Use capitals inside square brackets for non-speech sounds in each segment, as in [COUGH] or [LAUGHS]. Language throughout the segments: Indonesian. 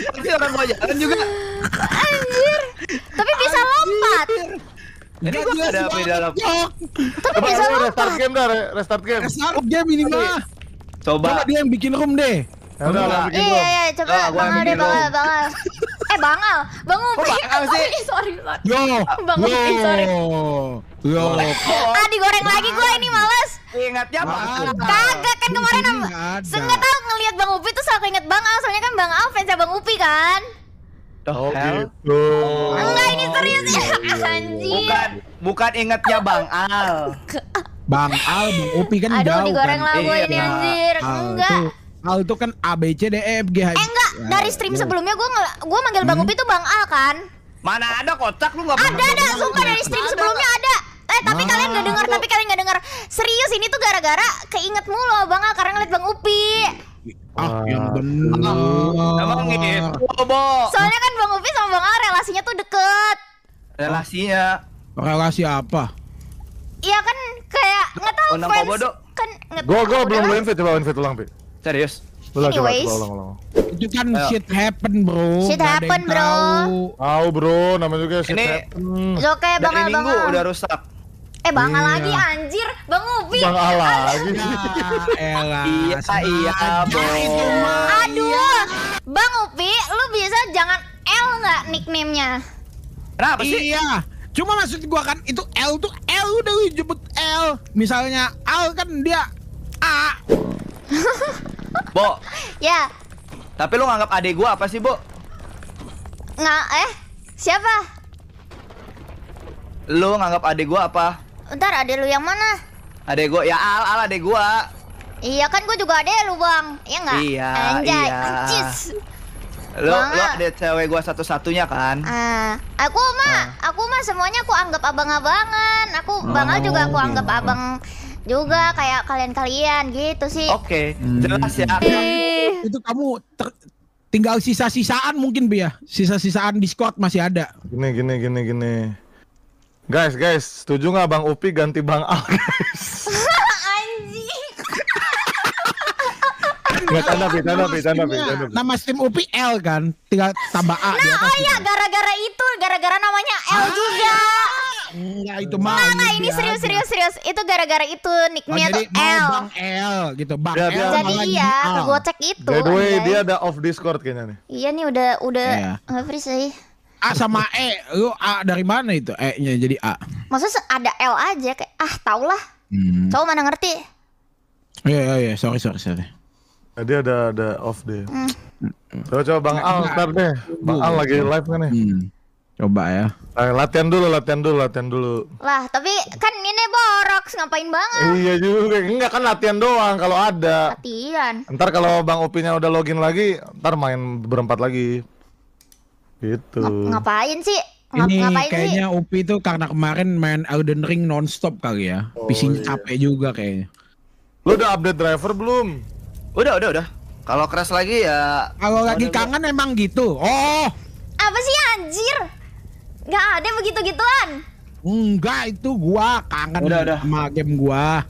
Tapi orang mau jalan juga. Anjir. Tapi bisa Anjir. lompat. Ini gua ada apa di dalam? Tapi bisa lompat. Restart game dah, restart game. Restart game ini mah. Coba. Coba dia yang bikin room deh. enggak udah, lah, bikin iya, iya, coba nah, Bangal deh, Bangal, Bangal. eh, Bangal. Bang Upi. Oh, Bangal iya, sih. sorry, sorry. Yo. Bang Upi, sorry. Yo. Ah, digoreng lagi gue ini males. Ingatnya apa? Kagak kan kemarin sengat Bang Upi tuh aku inget Bang Al, soalnya kan Bang Al fansnya Bang Upi kan? Tuh oh gitu. Enggak ini serius oh, iya, iya, ya, anjir. Bukan, bukan ingetnya Bang Al. [LAUGHS] Bang Al, Bang Upi kan Aduh, jauh digoreng kan. lah gue iya. ini anjir. Enggak. Al itu kan A B C D E F G H. Eh, enggak, dari stream sebelumnya gue gue manggil Bang hmm? Upi tuh Bang Al kan? Mana ada kocak lu nggak Ada ada, sumpah dari stream sebelumnya ada. Eh tapi kalian nggak dengar, tapi kalian nggak dengar. Serius ini tuh gara-gara keinget mulu Bang Al karena ngeliat Bang Upi. Ah, yang bener. Emang gitu, Bo. Soalnya kan Bang Upi sama Bang A relasinya tuh deket. Relasinya. Relasi apa? Iya kan kayak nggak tahu fans. Kan nggak tahu. Gue gue belum belum fit coba fit ulang fit. Serius. Ulang, Anyways. Coba, ulang, ulang. Itu kan shit happen bro. Shit happen bro. Tahu. bro, namanya juga shit Ini happen. Lo kayak bakal Dari minggu udah rusak. Eh Bang iya. lagi anjir, Bang Upi. Bang lagi. Iya, elah. Iya, iya, iya, iya, Aduh. Bang Upi, lu bisa jangan L nggak nicknamenya nya Kenapa sih? Iya. Cuma maksud gua kan itu L tuh L udah jemput L. Misalnya Al kan dia A. [LAUGHS] Bo. Ya. Tapi lu nganggap adek gua apa sih, Bo? Nggak, eh. Siapa? Lu nganggap adek gua apa? Ntar ada lu yang mana? Ada gua ya al al ada gua. Iya kan gua juga ada lu bang, iya nggak? Iya. Anjay, iya. Ancis. Lo, lo ada cewek gua satu-satunya kan? Ah, aku mah, uh. aku mah semuanya aku anggap abang-abangan. Aku oh, bangal juga aku anggap abang juga kayak kalian-kalian gitu sih. Oke, okay. hmm. jelas ya. Iya. Itu kamu tinggal sisa-sisaan mungkin bi ya. Sisa-sisaan squad masih ada. Gini gini gini gini. Guys, guys, setuju nggak Bang Upi ganti Bang Al, guys? [LAUGHS] Anjing. [LAUGHS] tanda Pi, tanda Pi, tanda Pi, Nama tim Upi L kan, tinggal tambah A. Nah, oh iya, gitu. gara-gara itu, gara-gara namanya L ah, juga. Enggak iya, itu mah. Nah, nah ini serius serius serius. Itu gara-gara itu oh, nicknya oh, tuh L. Bang L gitu, Bang ya, L. Dia, jadi iya, cek itu. By iya. dia ada off Discord kayaknya nih. Iya nih udah udah yeah. Iya. free sih. A sama E, lu A dari mana itu E-nya jadi A? Maksudnya ada L aja kayak ah tau lah. Hmm. Cowok mana ngerti? Iya iya iya, sorry sorry sorry. Tadi ada ada off deh. Hmm. Coba coba Bang Al ntar deh. Bang Al lagi live kan ya? Hmm. Coba ya. Ayo, eh, latihan dulu, latihan dulu, latihan dulu. Lah, tapi kan ini borok, ngapain banget? Iya juga, enggak kan latihan doang kalau ada. Latihan. Ntar kalau Bang Upinya udah login lagi, ntar main berempat lagi. Gitu. Ng ngapain sih? Ngap ini ngapain kayaknya sih? Upi itu karena kemarin main Elden Ring nonstop kali ya. Oh, PC iya. capek juga kayaknya. Lu udah update driver belum? Udah, udah, udah. Kalau crash lagi ya Kalau lagi kangen udah. emang gitu. Oh. Apa sih anjir? Gak ada begitu-gituan. Enggak, itu gua kangen udah, udah. sama game gua.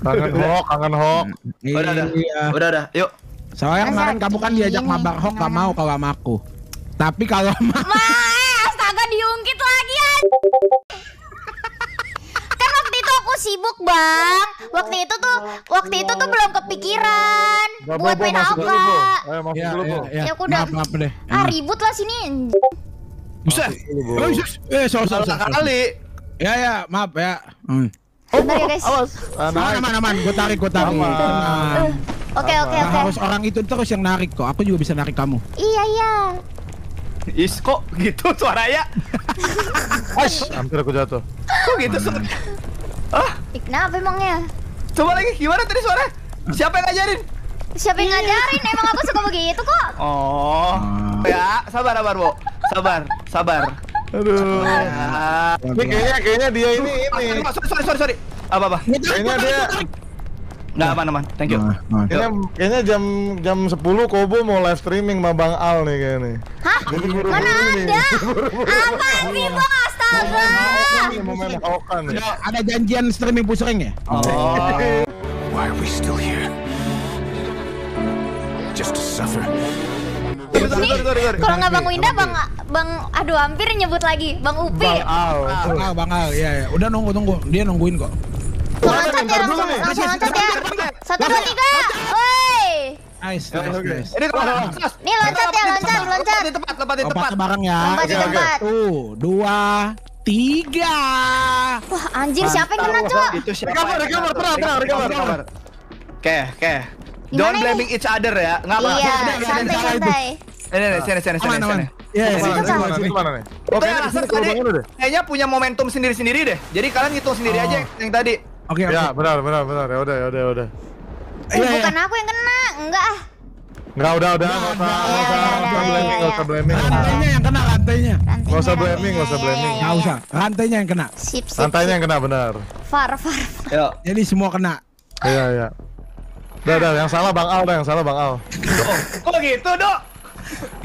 Kangen Hok, kangen Hok. Iya. Udah, udah. Udah, udah. Yuk. Soalnya kemarin kamu kan diajak mabar Hok gak mau kalau sama aku. Tapi kalau [LAUGHS] ma, ma eh, astaga diungkit lagi ya. kan waktu itu aku sibuk bang. Waktu itu tuh waktu itu tuh belum kepikiran Gak buat main apa. Eh, ya, ya, ya. Ya aku udah. Maaf, maaf deh. Ah ribut lah sini. Bisa. eh, salah salah kali. Ya ya, maaf ya. Hmm. Oh, oh, guys. Awas. Ah, aman, aman, aman. Gue tarik, gue tarik. Oke, oke, oke. Harus orang itu terus yang narik kok. Aku juga bisa narik kamu. Iya, iya. Is kok gitu suaranya? Ash, hampir aku jatuh. Kok gitu suara? Ah, kenapa emangnya? Coba lagi gimana tadi suara? Siapa yang ngajarin? Siapa yang ngajarin? Emang aku suka begitu kok. Oh. Ya, sabar sabar, bu, Sabar, sabar. Aduh. Ini kayaknya kayaknya dia ini ini. Sorry, sorry, sorry. Apa apa? Kayaknya dia Enggak aman aman. Thank you. Nah, nah. Kayaknya, kayaknya jam jam 10 Kobo mau live streaming sama Bang Al nih kayaknya. Hah? Jadi buru -buru Mana ada? Apa sih, Bang? Astaga. Ada ada janjian streaming pusing ya? Oh. [LAUGHS] Why are we still here? Just to suffer. kalau nggak Bang Winda, Bang Bang aduh hampir nyebut lagi Bang Upi. Bang Al. Bang Al, Bang Al. Ya, ya. Udah nunggu nunggu. Dia nungguin kok loncat ya, nih. Langsung loncat ya. Satu dua tiga. Woi. Ini loncat ya, loncat, loncat. Di tempat, lompat di tempat. bareng ya. Lompat tempat. Tuh, dua, tiga. Wah anjir siapa yang kena cok? Recover, recover, tenang, tenang, recover. Oke, oke. Don't blaming each other ya. Nggak apa-apa. Iya, santai, santai. Ini, ini, sini, sini, sini, sini. Iya, iya, iya. Kayaknya punya momentum sendiri-sendiri deh. Jadi kalian hitung sendiri aja oh. yang tadi. Oke, okay, oke. Okay. Ya, benar, benar, benar. Ya udah, ya udah, ya udah. Eh, ya, ya. bukan ya. aku yang kena. Enggak ah. Enggak, udah, udah. Enggak usah, enggak usah, enggak usah blaming, enggak usah blaming. Rantainya yang kena, rantainya. Enggak usah blaming, enggak usah iya, iya, blaming. Enggak iya. usah. Rantainya yang kena. Sip, sip. Rantainya yang kena benar. Far, far. Yo. Jadi semua kena. Iya, iya. Udah, udah, yang salah Bang Al, yang salah Bang Al. Kok gitu, Dok?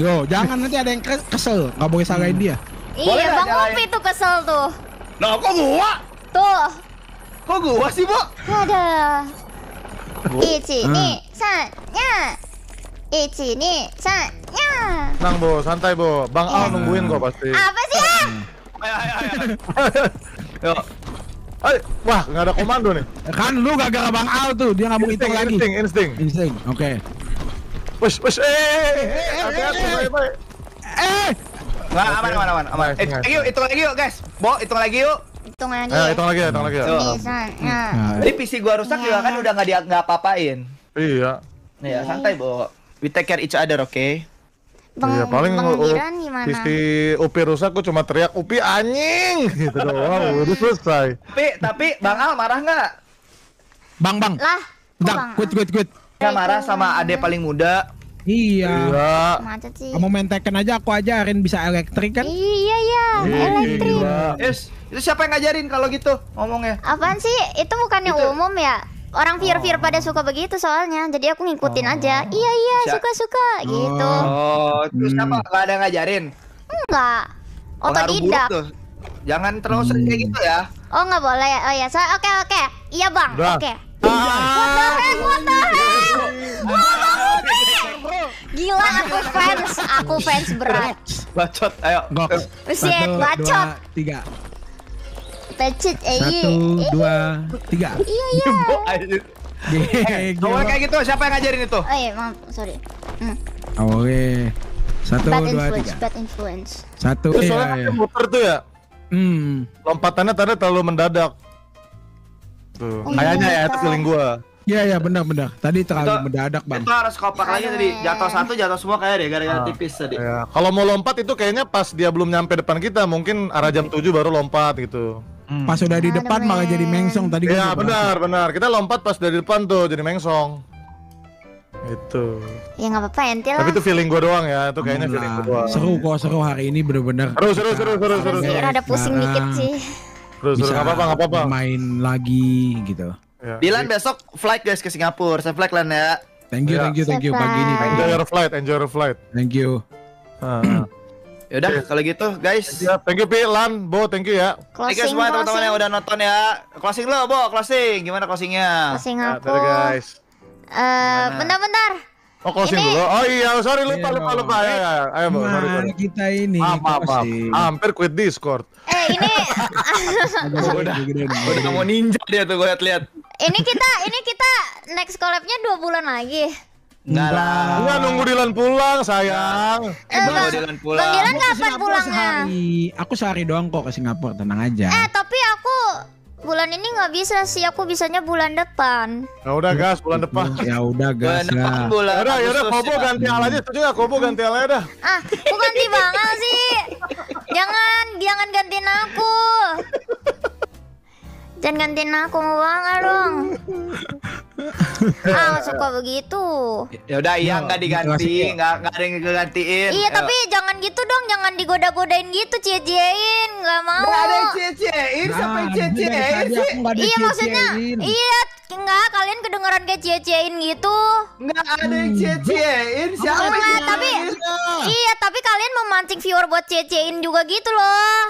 Yo, jangan nanti ada yang kesel, nggak boleh salahin hmm. dia. Iya, Bang Upi tuh kesel tuh. Nah, kok gua? Tuh, Kok gua sih, Bo? Ada. Ichi ni san nya. Ichi ni san nya. Tenang, Bo. Santai, Bo. Bang Al iya. nungguin kok pasti. Apa sih, ya? Hmm. Ayo, ayo, ayo. [LAUGHS] Yuk. Ay, wah, nggak ada komando nih. Kan lu gak gara Bang Al tuh, dia nggak mau hitung lagi. Insting, insting. Insting, oke. Okay. Wes, eh, eh, eh, eh, eh, eh, eh, Eh, aman, aman, aman, aman. eh, eh, Yuk, eh, lagi yuk, guys. eh, eh, lagi yuk. Eh, ya. hitung lagi. Ayo, ya, hitung lagi, ya. hitung lagi. Bisa. Nah. Jadi PC gua rusak yeah. juga kan udah nggak nggak apa-apain. Iya. Iya, santai, Bo. We take care each other, oke? Bang, iya, paling Bang Giran gimana? Sisi Upi rusak, gue cuma teriak, Upi anjing! [LAUGHS] Gitu doang, [LAUGHS] udah selesai. Upi, tapi Bang Al marah nggak? Bang, Bang. Lah, Dak, quit, quit, quit. Gak marah sama ade paling muda. Iya. iya. Kamu main Tekken aja, aku ajarin bisa elektrik kan? Iya, iya, iya. elektrik. Iya. Yes. Itu siapa yang ngajarin kalau gitu ngomongnya? Apaan sih? Itu bukannya itu... umum ya? Orang peer-peer oh. pada suka begitu soalnya. Jadi aku ngikutin oh. aja. Iya iya, suka-suka oh. gitu. Oh, terus hmm. siapa? Gak ada ngajarin? Enggak. Oh, Otodidak. Jangan terlalu hmm. sering kayak hmm. gitu ya. Oh, nggak boleh. Oh ya, saya so, oke okay, oke. Okay. Iya, Bang. Oke. Okay. Ah. What the heck? What the Gila aku fans, aku fans berat. Bacot, ayo. Bacot, Satu, bacot. tiga. Pecut eh. Iya. Satu, eh. dua, tiga. Iya [LAUGHS] iya. Jangan eh, kayak gitu. Siapa yang ngajarin itu? Oh iya, maaf. Sorry. Hmm. Ah, oke. Satu, bad dua, tiga. Bad influence. Satu. Itu iya, soalnya iya, iya. muter tuh ya. Hmm. Lompatannya tadi terlalu mendadak. Tuh. Oh, kayaknya iya. ya, itu feeling gua. Iya iya benar benar. Tadi terlalu itu, mendadak banget. Itu harus kopak lagi tadi. Jatuh satu jatuh semua kayak deh gara-gara ah, tipis tadi. Iya. Kalau mau lompat itu kayaknya pas dia belum nyampe depan kita mungkin arah jam 7 baru lompat gitu. Hmm. Pas udah di depan Aduh, malah jadi mengsong tadi. Iya benar benar. Kita lompat pas dari depan tuh jadi mengsong. Itu. Ya nggak apa-apa enti lah. Tapi itu feeling gue doang ya. Itu kayaknya Alah. feeling gue doang. Seru kok seru hari ini benar-benar Seru seru seru seru seru. seru. Rada pusing dikit sih. Seru seru. nggak apa-apa nggak apa-apa. Main lagi gitu. Ya. Dilan besok flight guys ke Singapura. Saya flight lan ya. Thank you, yeah. thank you, thank you pagi ini. Enjoy your flight, enjoy your flight. Thank you. Ah. Ya udah okay. kalau gitu guys. Ya, thank you Pilan, Bo, thank you ya. Closing, thank you semua teman-teman yang udah nonton ya. Closing lo, Bo, closing. Gimana closingnya? Closing ya, aku. Nah, guys. Eh, uh, bentar-bentar. Oh closing ini... dulu. Oh iya, sorry lupa lupa iya, lupa. Ya, ya, ya. Ayo, Bo, sorry, sorry. kita ini. apa apa Hampir quit Discord. Eh, ini [LAUGHS] [LAUGHS] udah, udah mau ninja dia tuh gue lihat-lihat. Ini kita ini kita next collab-nya dua bulan lagi. Enggak lah. Gua nunggu Dilan pulang, sayang. Eh, nunggu Dilan pulang. Bang Dilan kapan pulangnya? Sehari. Aku sehari doang kok ke Singapura, tenang aja. Eh, tapi aku bulan ini nggak bisa sih, aku bisanya bulan depan. Ya udah gas, bulan gitu. depan. Ya udah gas. Bulan depan ya. bulan. Ya udah, ya udah ya, Kobo ganti aja. setuju enggak Kobo ganti ya dah. Ah, aku ganti banget sih? Jangan, jangan gantiin aku. Jangan gantiin aku Bang dong ah suka begitu ya udah iya nggak diganti iya. nggak nggak ada yang digantiin iya tapi jangan gitu dong jangan digoda-godain gitu cie-ciein nggak mau nggak ada cie-ciein nah, iya, sampai cie-ciein iya maksudnya iya Enggak, kalian kedengeran kayak cie-ciein gitu. Enggak ada yang cie-ciein. Hmm. Siapa Enggak, tapi Iya, tapi kalian memancing viewer buat cie-ciein juga gitu loh.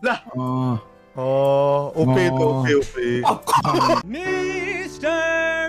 Lah. Oh. Oh, upi itu upi upi Oh, [LAUGHS] day.